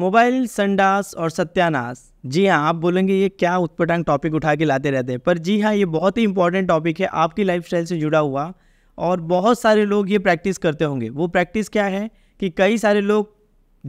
mobile संडास और सत्यानाश जी हाँ आप बोलेंगे ये क्या उत्पटांग टॉपिक उठा के लाते रहते हैं पर जी हाँ ये बहुत ही इंपॉर्टेंट टॉपिक है आपकी स्टाइल से जुड़ा हुआ और बहुत सारे लोग ये प्रैक्टिस करते होंगे वो प्रैक्टिस क्या है कि कई सारे लोग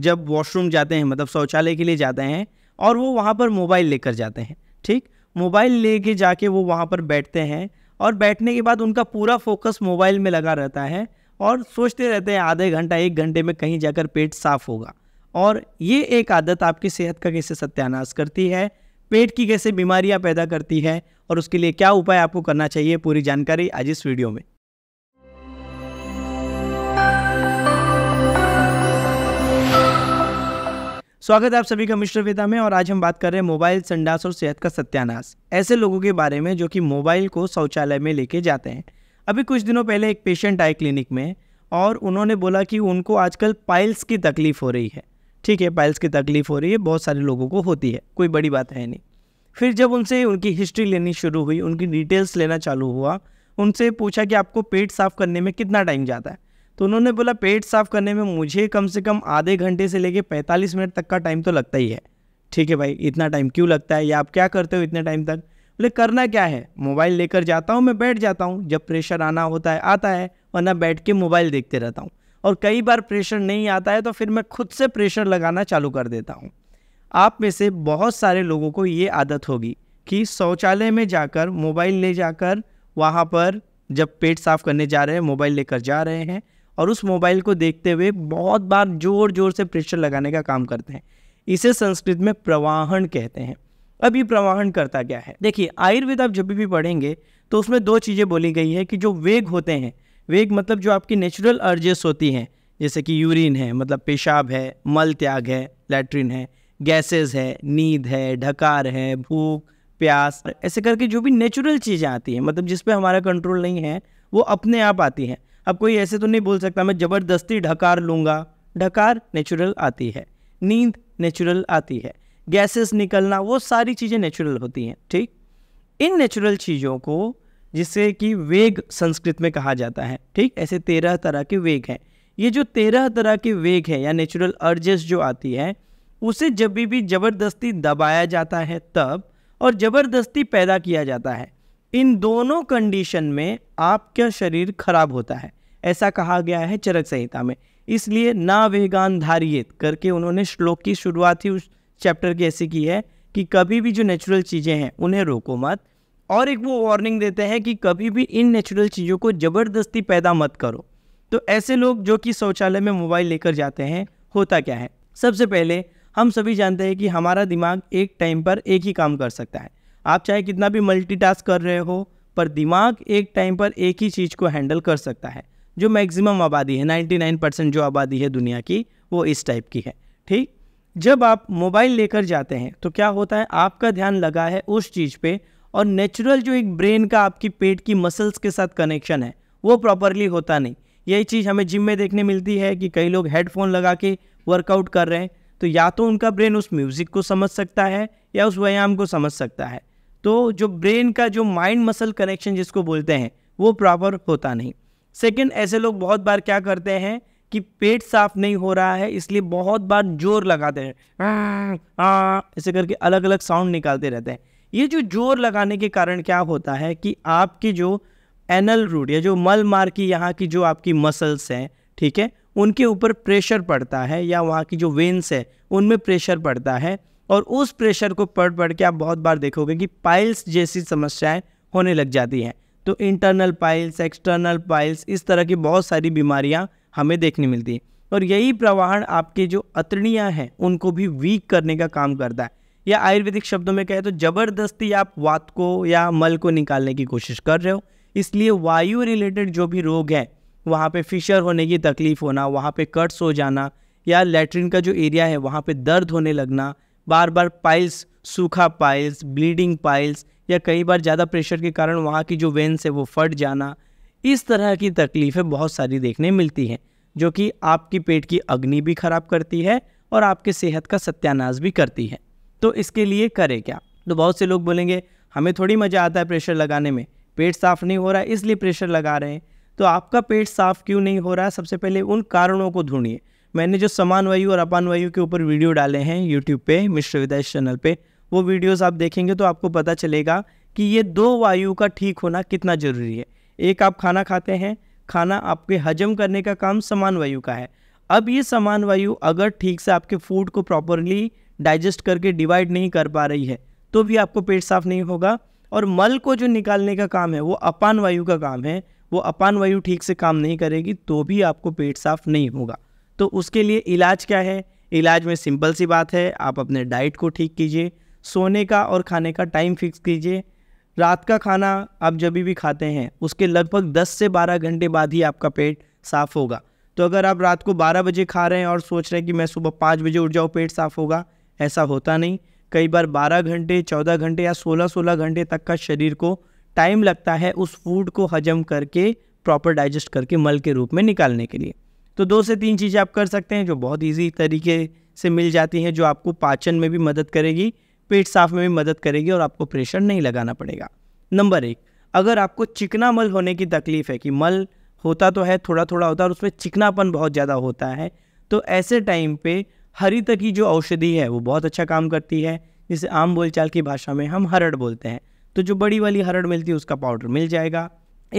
जब वॉशरूम जाते हैं मतलब शौचालय के लिए जाते हैं और वो वहाँ पर मोबाइल लेकर जाते हैं ठीक मोबाइल लेके जाके वो वहाँ पर बैठते हैं और बैठने के बाद उनका पूरा फोकस मोबाइल में लगा रहता है और सोचते रहते हैं आधे घंटा एक घंटे में कहीं जाकर पेट साफ होगा और ये एक आदत आपकी सेहत का कैसे सत्यानाश करती है पेट की कैसे बीमारियां पैदा करती है और उसके लिए क्या उपाय आपको करना चाहिए पूरी जानकारी आज इस वीडियो में स्वागत है आप सभी का मिश्र वेदा में और आज हम बात कर रहे हैं मोबाइल संडास और सेहत का सत्यानाश ऐसे लोगों के बारे में जो कि मोबाइल को शौचालय में लेके जाते हैं अभी कुछ दिनों पहले एक पेशेंट आए क्लिनिक में और उन्होंने बोला कि उनको आजकल पाइल्स की तकलीफ हो रही है ठीक है पाइल्स की तकलीफ हो रही है बहुत सारे लोगों को होती है कोई बड़ी बात है नहीं फिर जब उनसे उनकी हिस्ट्री लेनी शुरू हुई उनकी डिटेल्स लेना चालू हुआ उनसे पूछा कि आपको पेट साफ़ करने में कितना टाइम जाता है तो उन्होंने बोला पेट साफ़ करने में मुझे कम से कम आधे घंटे से लेके 45 मिनट तक का टाइम तो लगता ही है ठीक है भाई इतना टाइम क्यों लगता है या आप क्या करते हो इतने टाइम तक बोले करना क्या है मोबाइल लेकर जाता हूँ मैं बैठ जाता हूँ जब प्रेशर आना होता है आता है वरना बैठ के मोबाइल देखते रहता हूँ और कई बार प्रेशर नहीं आता है तो फिर मैं खुद से प्रेशर लगाना चालू कर देता हूँ आप में से बहुत सारे लोगों को ये आदत होगी कि शौचालय में जाकर मोबाइल ले जाकर वहाँ पर जब पेट साफ करने जा रहे हैं मोबाइल लेकर जा रहे हैं और उस मोबाइल को देखते हुए बहुत बार ज़ोर ज़ोर से प्रेशर लगाने का काम करते हैं इसे संस्कृत में प्रवाहन कहते हैं अब ये प्रवाहन करता क्या है देखिए आयुर्वेद आप जब भी पढ़ेंगे तो उसमें दो चीज़ें बोली गई है कि जो वेग होते हैं वेग मतलब जो आपकी नेचुरल अर्जेस होती हैं जैसे कि यूरिन है मतलब पेशाब है मल त्याग है लैट्रिन है गैसेस है नींद है ढकार है भूख प्यास ऐसे करके जो भी नेचुरल चीज़ें आती हैं मतलब जिस हमारा कंट्रोल नहीं है वो अपने आप आती हैं अब कोई ऐसे तो नहीं बोल सकता मैं ज़बरदस्ती ढकार लूँगा ढकार नेचुरल आती है नींद नेचुरल आती है गैसेस निकलना वो सारी चीज़ें नेचुरल होती हैं ठीक इन नेचुरल चीज़ों को जिसे कि वेग संस्कृत में कहा जाता है ठीक ऐसे तेरह तरह के वेग हैं ये जो तेरह तरह के वेग है या नेचुरल अर्जेस जो आती है उसे जब भी ज़बरदस्ती दबाया जाता है तब और ज़बरदस्ती पैदा किया जाता है इन दोनों कंडीशन में आपका शरीर खराब होता है ऐसा कहा गया है चरक संहिता में इसलिए ना वेगान धारियत करके उन्होंने श्लोक की शुरुआत ही उस चैप्टर की ऐसी की है कि कभी भी जो नेचुरल चीज़ें हैं उन्हें रोको मत और एक वो वार्निंग देते हैं कि कभी भी इन नेचुरल चीज़ों को ज़बरदस्ती पैदा मत करो तो ऐसे लोग जो कि शौचालय में मोबाइल लेकर जाते हैं होता क्या है सबसे पहले हम सभी जानते हैं कि हमारा दिमाग एक टाइम पर एक ही काम कर सकता है आप चाहे कितना भी मल्टीटास्क कर रहे हो पर दिमाग एक टाइम पर एक ही चीज़ को हैंडल कर सकता है जो मैक्सिमम आबादी है 99 परसेंट जो आबादी है दुनिया की वो इस टाइप की है ठीक जब आप मोबाइल लेकर जाते हैं तो क्या होता है आपका ध्यान लगा है उस चीज़ पे और नेचुरल जो एक ब्रेन का आपकी पेट की मसल्स के साथ कनेक्शन है वो प्रॉपरली होता नहीं यही चीज़ हमें जिम में देखने मिलती है कि कई लोग हेडफोन लगा के वर्कआउट कर रहे हैं तो या तो उनका ब्रेन उस म्यूज़िक को समझ सकता है या उस व्यायाम को समझ सकता है तो जो ब्रेन का जो माइंड मसल कनेक्शन जिसको बोलते हैं वो प्रॉपर होता नहीं सेकेंड ऐसे लोग बहुत बार क्या करते हैं कि पेट साफ नहीं हो रहा है इसलिए बहुत बार जोर लगाते हैं ऐसे करके अलग अलग साउंड निकालते रहते हैं ये जो जोर लगाने के कारण क्या होता है कि आपकी जो एनल रूट या जो मल मार की यहाँ की जो आपकी मसल्स हैं ठीक है उनके ऊपर प्रेशर पड़ता है या वहाँ की जो वेंस है उनमें प्रेशर पड़ता है और उस प्रेशर को पढ़ पढ़ के आप बहुत बार देखोगे कि पाइल्स जैसी समस्याएं होने लग जाती हैं तो इंटरनल पाइल्स एक्सटर्नल पाइल्स इस तरह की बहुत सारी बीमारियां हमें देखने मिलती हैं और यही प्रवाहन आपके जो अतड़ियाँ हैं उनको भी वीक करने का काम करता है या आयुर्वेदिक शब्दों में कहें तो ज़बरदस्ती आप वात को या मल को निकालने की कोशिश कर रहे हो इसलिए वायु रिलेटेड जो भी रोग हैं वहाँ पे फिशर होने की तकलीफ़ होना वहाँ पे कट्स हो जाना या लेटरिन का जो एरिया है वहाँ पे दर्द होने लगना बार बार पाइल्स सूखा पाइल्स ब्लीडिंग पाइल्स या कई बार ज़्यादा प्रेशर के कारण वहाँ की जो वेंस है वो फट जाना इस तरह की तकलीफ़ें बहुत सारी देखने मिलती हैं जो कि आपकी पेट की अग्नि भी ख़राब करती है और आपके सेहत का सत्यानाश भी करती है तो इसके लिए करें क्या तो बहुत से लोग बोलेंगे हमें थोड़ी मज़ा आता है प्रेशर लगाने में पेट साफ़ नहीं हो रहा है इसलिए प्रेशर लगा रहे हैं तो आपका पेट साफ़ क्यों नहीं हो रहा है सबसे पहले उन कारणों को ढूंढिए मैंने जो समान वायु और अपान वायु के ऊपर वीडियो डाले हैं यूट्यूब पे मिश्र विद्या चैनल पे वो वीडियोस आप देखेंगे तो आपको पता चलेगा कि ये दो वायु का ठीक होना कितना ज़रूरी है एक आप खाना खाते हैं खाना आपके हजम करने का काम समान वायु का है अब ये समान वायु अगर ठीक से आपके फूड को प्रॉपरली डाइजेस्ट करके डिवाइड नहीं कर पा रही है तो भी आपको पेट साफ नहीं होगा और मल को जो निकालने का काम है वो अपान वायु का काम है वो अपान वायु ठीक से काम नहीं करेगी तो भी आपको पेट साफ नहीं होगा तो उसके लिए इलाज क्या है इलाज में सिंपल सी बात है आप अपने डाइट को ठीक कीजिए सोने का और खाने का टाइम फिक्स कीजिए रात का खाना आप जब भी खाते हैं उसके लगभग 10 से 12 घंटे बाद ही आपका पेट साफ़ होगा तो अगर आप रात को 12 बजे खा रहे हैं और सोच रहे हैं कि मैं सुबह 5 बजे उठ जाऊँ पेट साफ़ होगा ऐसा होता नहीं कई बार 12 घंटे 14 घंटे या 16-16 घंटे तक का शरीर को टाइम लगता है उस फूड को हजम करके प्रॉपर डाइजेस्ट करके मल के रूप में निकालने के लिए तो दो से तीन चीज़ें आप कर सकते हैं जो बहुत ईजी तरीके से मिल जाती हैं जो आपको पाचन में भी मदद करेगी पेट साफ में भी मदद करेगी और आपको प्रेशर नहीं लगाना पड़ेगा नंबर एक अगर आपको चिकना मल होने की तकलीफ़ है कि मल होता तो है थोड़ा थोड़ा होता है और उसमें चिकनापन बहुत ज़्यादा होता है तो ऐसे टाइम पे हरित की जो औषधि है वो बहुत अच्छा काम करती है जिसे आम बोलचाल की भाषा में हम हरड़ बोलते हैं तो जो बड़ी वाली हरड़ मिलती है उसका पाउडर मिल जाएगा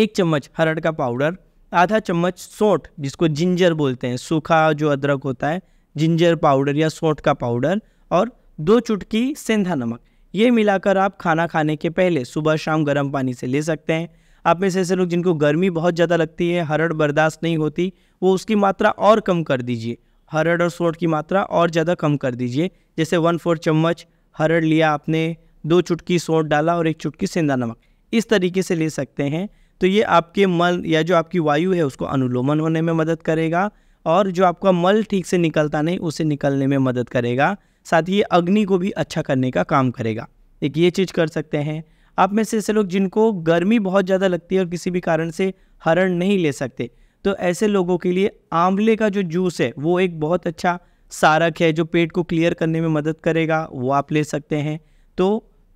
एक चम्मच हरड़ का पाउडर आधा चम्मच सोठ जिसको जिंजर बोलते हैं सूखा जो अदरक होता है जिंजर पाउडर या सोठ का पाउडर और दो चुटकी सेंधा नमक ये मिलाकर आप खाना खाने के पहले सुबह शाम गर्म पानी से ले सकते हैं आप में से ऐसे लोग जिनको गर्मी बहुत ज़्यादा लगती है हरड़ बर्दाश्त नहीं होती वो उसकी मात्रा और कम कर दीजिए हरड़ और सोड की मात्रा और ज़्यादा कम कर दीजिए जैसे वन फोर चम्मच हरड़ लिया आपने दो चुटकी सोड डाला और एक चुटकी सेंधा नमक इस तरीके से ले सकते हैं तो ये आपके मल या जो आपकी वायु है उसको अनुलोमन होने में मदद करेगा और जो आपका मल ठीक से निकलता नहीं उसे निकलने में मदद करेगा साथ ही ये अग्नि को भी अच्छा करने का काम करेगा एक ये चीज़ कर सकते हैं आप में से ऐसे लोग जिनको गर्मी बहुत ज़्यादा लगती है और किसी भी कारण से हरण नहीं ले सकते तो ऐसे लोगों के लिए आंवले का जो जूस है वो एक बहुत अच्छा सारक है जो पेट को क्लियर करने में मदद करेगा वो आप ले सकते हैं तो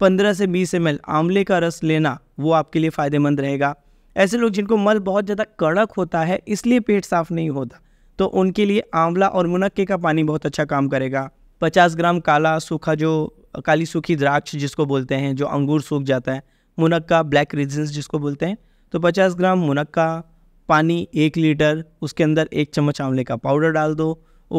15 से 20 एम आंवले का रस लेना वो आपके लिए फ़ायदेमंद रहेगा ऐसे लोग जिनको मल बहुत ज़्यादा कड़क होता है इसलिए पेट साफ नहीं होता तो उनके लिए आंवला और मुनक्के का पानी बहुत अच्छा काम करेगा 50 ग्राम काला सूखा जो काली सूखी द्राक्ष जिसको बोलते हैं जो अंगूर सूख जाता है मुनक्का ब्लैक रिजन्स जिसको बोलते हैं तो 50 ग्राम मुनक्का पानी एक लीटर उसके अंदर एक चम्मच आंवले का पाउडर डाल दो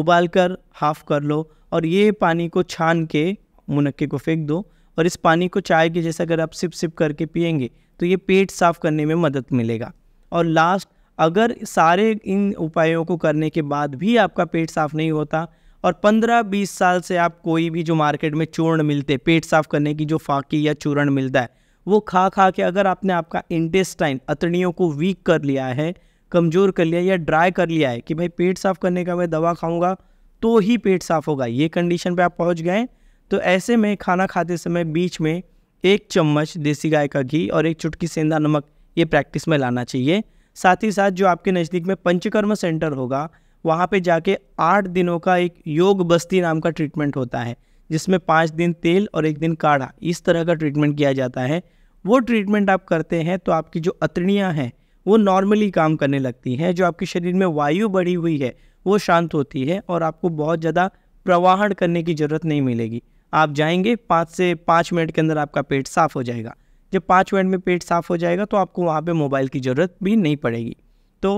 उबाल कर हाफ़ कर लो और ये पानी को छान के मुनक्के को फेंक दो और इस पानी को चाय के जैसे अगर आप सिप सिप करके पियेंगे तो ये पेट साफ़ करने में मदद मिलेगा और लास्ट अगर सारे इन उपायों को करने के बाद भी आपका पेट साफ़ नहीं होता और 15-20 साल से आप कोई भी जो मार्केट में चूर्ण मिलते पेट साफ़ करने की जो फाकी या चूर्ण मिलता है वो खा खा के अगर आपने आपका इंटेस्टाइन अतड़ियों को वीक कर लिया है कमज़ोर कर लिया या ड्राई कर लिया है कि भाई पेट साफ़ करने का मैं दवा खाऊंगा तो ही पेट साफ़ होगा ये कंडीशन पे आप पहुंच गए तो ऐसे में खाना खाते समय बीच में एक चम्मच देसी गाय का घी और एक चुटकी सेंधा नमक ये प्रैक्टिस में लाना चाहिए साथ ही साथ जो आपके नज़दीक में पंचकर्म सेंटर होगा वहाँ पर जाके आठ दिनों का एक योग बस्ती नाम का ट्रीटमेंट होता है जिसमें पाँच दिन तेल और एक दिन काढ़ा इस तरह का ट्रीटमेंट किया जाता है वो ट्रीटमेंट आप करते हैं तो आपकी जो अतड़ियाँ हैं वो नॉर्मली काम करने लगती हैं जो आपके शरीर में वायु बढ़ी हुई है वो शांत होती है और आपको बहुत ज़्यादा प्रवाहण करने की ज़रूरत नहीं मिलेगी आप जाएंगे पाँच से पाँच मिनट के अंदर आपका पेट साफ़ हो जाएगा जब पाँच मिनट में पेट साफ़ हो जाएगा तो आपको वहाँ पे मोबाइल की ज़रूरत भी नहीं पड़ेगी तो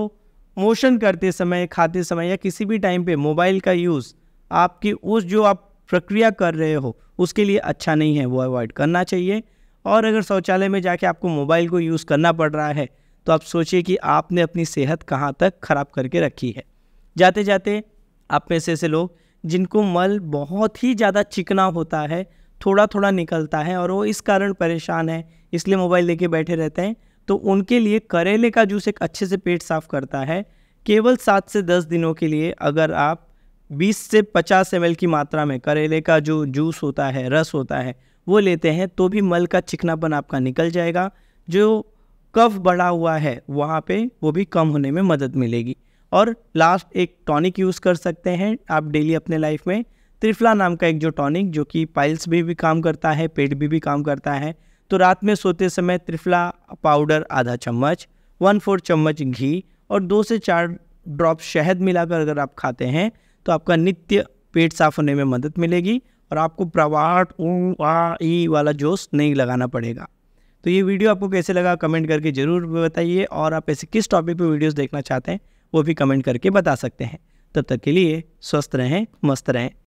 मोशन करते समय खाते समय या किसी भी टाइम पे मोबाइल का यूज़ आपकी उस जो आप प्रक्रिया कर रहे हो उसके लिए अच्छा नहीं है वो अवॉइड करना चाहिए और अगर शौचालय में जाके आपको मोबाइल को यूज़ करना पड़ रहा है तो आप सोचिए कि आपने अपनी सेहत कहाँ तक ख़राब करके रखी है जाते जाते आप में से ऐसे लोग जिनको मल बहुत ही ज़्यादा चिकना होता है थोड़ा थोड़ा निकलता है और वो इस कारण परेशान है इसलिए मोबाइल लेके बैठे रहते हैं तो उनके लिए करेले का जूस एक अच्छे से पेट साफ़ करता है केवल सात से दस दिनों के लिए अगर आप 20 से 50 एम की मात्रा में करेले का जो जूस होता है रस होता है वो लेते हैं तो भी मल का चिकनापन आपका निकल जाएगा जो कफ बढ़ा हुआ है वहाँ पे वो भी कम होने में मदद मिलेगी और लास्ट एक टॉनिक यूज़ कर सकते हैं आप डेली अपने लाइफ में त्रिफला नाम का एक जो टॉनिक जो कि पाइल्स भी भी काम करता है पेट भी भी काम करता है तो रात में सोते समय त्रिफला पाउडर आधा चम्मच वन फोर चम्मच घी और दो से चार ड्रॉप शहद मिलाकर अगर आप खाते हैं तो आपका नित्य पेट साफ होने में मदद मिलेगी और आपको प्रवाहट ऊ आ ई वाला जोश नहीं लगाना पड़ेगा तो ये वीडियो आपको कैसे लगा कमेंट करके ज़रूर बताइए और आप ऐसे किस टॉपिक पे वीडियोस देखना चाहते हैं वो भी कमेंट करके बता सकते हैं तब तक के लिए स्वस्थ रहें मस्त रहें